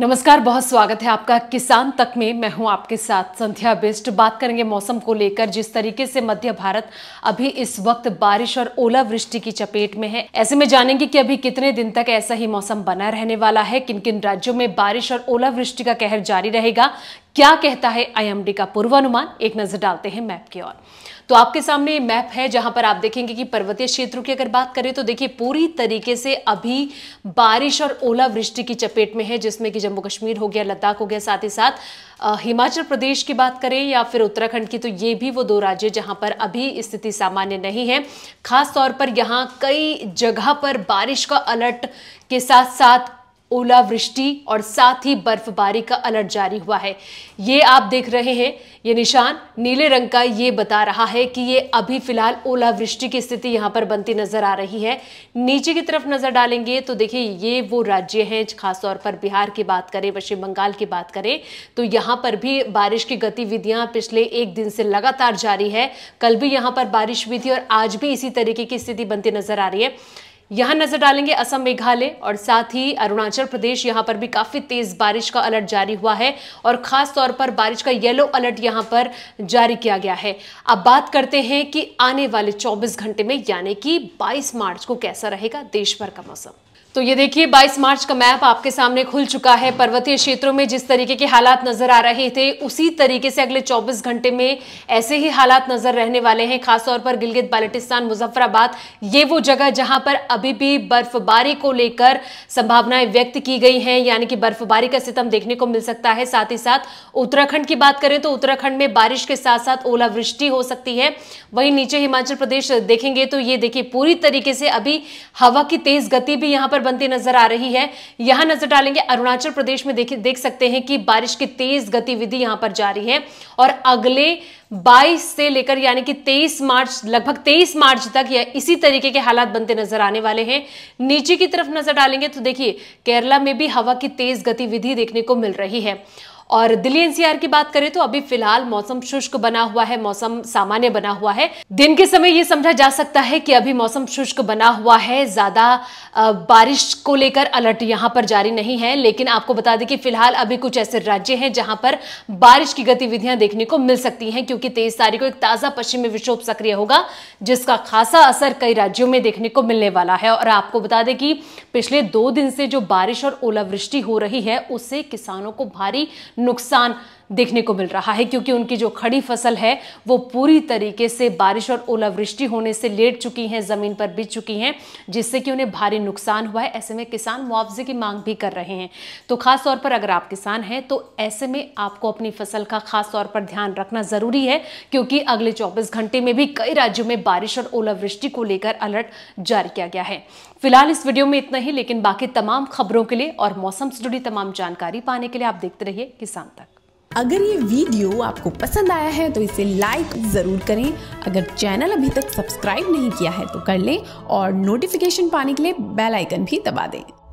नमस्कार बहुत स्वागत है आपका किसान तक में मैं हूं आपके साथ संध्या बिस्ट बात करेंगे मौसम को लेकर जिस तरीके से मध्य भारत अभी इस वक्त बारिश और ओलावृष्टि की चपेट में है ऐसे में जानेंगे कि अभी कितने दिन तक ऐसा ही मौसम बना रहने वाला है किन किन राज्यों में बारिश और ओलावृष्टि का कहर जारी रहेगा क्या कहता है आईएमडी का पूर्वानुमान एक नजर डालते हैं मैप की ओर तो आपके सामने मैप है जहां पर आप देखेंगे कि पर्वतीय क्षेत्रों की अगर बात करें तो देखिए पूरी तरीके से अभी बारिश और ओलावृष्टि की चपेट में है जिसमें कि जम्मू कश्मीर हो गया लद्दाख हो गया साथ ही साथ हिमाचल प्रदेश की बात करें या फिर उत्तराखंड की तो ये भी वो दो राज्य जहां पर अभी स्थिति सामान्य नहीं है खासतौर पर यहाँ कई जगह पर बारिश का अलर्ट के साथ साथ ओलावृष्टि और साथ ही बर्फबारी का अलर्ट जारी हुआ है ये आप देख रहे हैं ये निशान नीले रंग का ये बता रहा है कि ये अभी फिलहाल ओलावृष्टि की स्थिति यहाँ पर बनती नजर आ रही है नीचे की तरफ नजर डालेंगे तो देखिए ये वो राज्य हैं खासतौर पर बिहार की बात करें पश्चिम बंगाल की बात करें तो यहाँ पर भी बारिश की गतिविधियां पिछले एक दिन से लगातार जारी है कल भी यहाँ पर बारिश हुई थी और आज भी इसी तरीके की स्थिति बनती नजर आ रही है यहां नजर डालेंगे असम मेघालय और साथ ही अरुणाचल प्रदेश यहां पर भी काफी तेज बारिश का अलर्ट जारी हुआ है और खास तौर पर बारिश का येलो अलर्ट यहां पर जारी किया गया है अब बात करते हैं कि आने वाले 24 घंटे में यानी कि 22 मार्च को कैसा रहेगा देश भर का मौसम तो ये देखिए 22 मार्च का मैप आपके सामने खुल चुका है पर्वतीय क्षेत्रों में जिस तरीके के हालात नजर आ रहे थे उसी तरीके से अगले 24 घंटे में ऐसे ही हालात नजर रहने वाले हैं खासतौर पर गिलगित बाल्टिस्तान मुजफ्फराबाद ये वो जगह जहां पर अभी भी बर्फबारी को लेकर संभावनाएं व्यक्त की गई हैं यानी कि बर्फबारी का सितम देखने को मिल सकता है साथ ही साथ उत्तराखंड की बात करें तो उत्तराखंड में बारिश के साथ साथ ओलावृष्टि हो सकती है वहीं नीचे हिमाचल प्रदेश देखेंगे तो ये देखिए पूरी तरीके से अभी हवा की तेज गति भी यहाँ पर बनती नजर आ रही है यहां नजर डालेंगे अरुणाचल प्रदेश में देख, देख सकते हैं कि बारिश की तेज गतिविधि यहां पर जारी है और अगले 22 से लेकर यानी कि 23 मार्च लगभग 23 मार्च तक या इसी तरीके के हालात बनते नजर आने वाले हैं नीचे की तरफ नजर डालेंगे तो देखिए केरला में भी हवा की तेज गतिविधि देखने को मिल रही है और दिल्ली एनसीआर की बात करें तो अभी फिलहाल मौसम शुष्क बना हुआ है मौसम सामान्य बना हुआ है दिन के समय ये समझा जा सकता है कि अभी मौसम शुष्क बना हुआ है ज्यादा बारिश को लेकर अलर्ट यहां पर जारी नहीं है लेकिन आपको बता दें कि फिलहाल अभी कुछ ऐसे राज्य हैं जहां पर बारिश की गतिविधियां देखने को मिल सकती हैं क्योंकि तेईस तारीख को एक ताजा पश्चिमी विक्षोभ सक्रिय होगा जिसका खासा असर कई राज्यों में देखने को मिलने वाला है और आपको बता दें कि पिछले दो दिन से जो बारिश और ओलावृष्टि हो रही है उससे किसानों को भारी नुकसान देखने को मिल रहा है क्योंकि उनकी जो खड़ी फसल है वो पूरी तरीके से बारिश और ओलावृष्टि होने से लेट चुकी हैं ज़मीन पर बिछ चुकी हैं जिससे कि उन्हें भारी नुकसान हुआ है ऐसे में किसान मुआवजे की मांग भी कर रहे हैं तो खास तौर पर अगर आप किसान हैं तो ऐसे में आपको अपनी फसल का खास तौर पर ध्यान रखना ज़रूरी है क्योंकि अगले चौबीस घंटे में भी कई राज्यों में बारिश और ओलावृष्टि को लेकर अलर्ट जारी किया गया है फिलहाल इस वीडियो में इतना ही लेकिन बाकी तमाम खबरों के लिए और मौसम से जुड़ी तमाम जानकारी पाने के लिए आप देखते रहिए किसान तक अगर ये वीडियो आपको पसंद आया है तो इसे लाइक ज़रूर करें अगर चैनल अभी तक सब्सक्राइब नहीं किया है तो कर लें और नोटिफिकेशन पाने के लिए बेल आइकन भी दबा दें